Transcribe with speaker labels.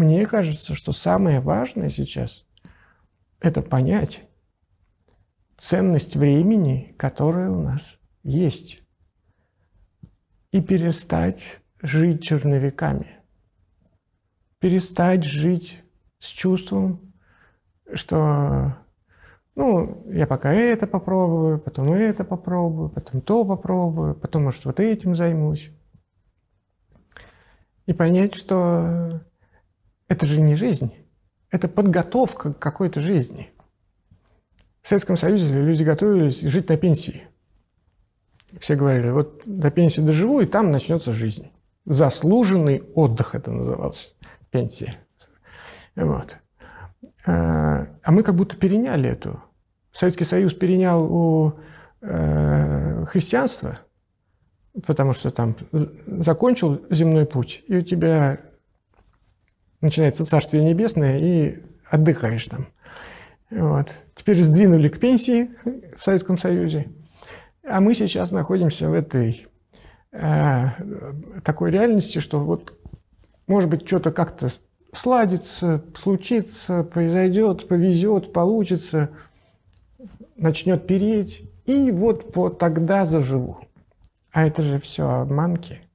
Speaker 1: Мне кажется, что самое важное сейчас – это понять ценность времени, которое у нас есть, и перестать жить черновиками, перестать жить с чувством, что ну, я пока это попробую, потом это попробую, потом то попробую, потом, может, вот этим займусь. И понять, что это же не жизнь. Это подготовка к какой-то жизни. В Советском Союзе люди готовились жить на пенсии. Все говорили, вот до пенсии доживу, и там начнется жизнь. Заслуженный отдых это называлось, пенсия. Вот. Э, а мы как будто переняли эту. Советский Союз перенял у э, христианства, потому что там закончил земной путь, и у тебя начинается Царствие Небесное, и отдыхаешь там. Вот. Теперь сдвинули к пенсии в Советском Союзе, а мы сейчас находимся в этой э, такой реальности, что вот, может быть, что-то как-то сладится, случится, произойдет, повезет, получится, начнет переть, и вот по тогда заживу. А это же все обманки –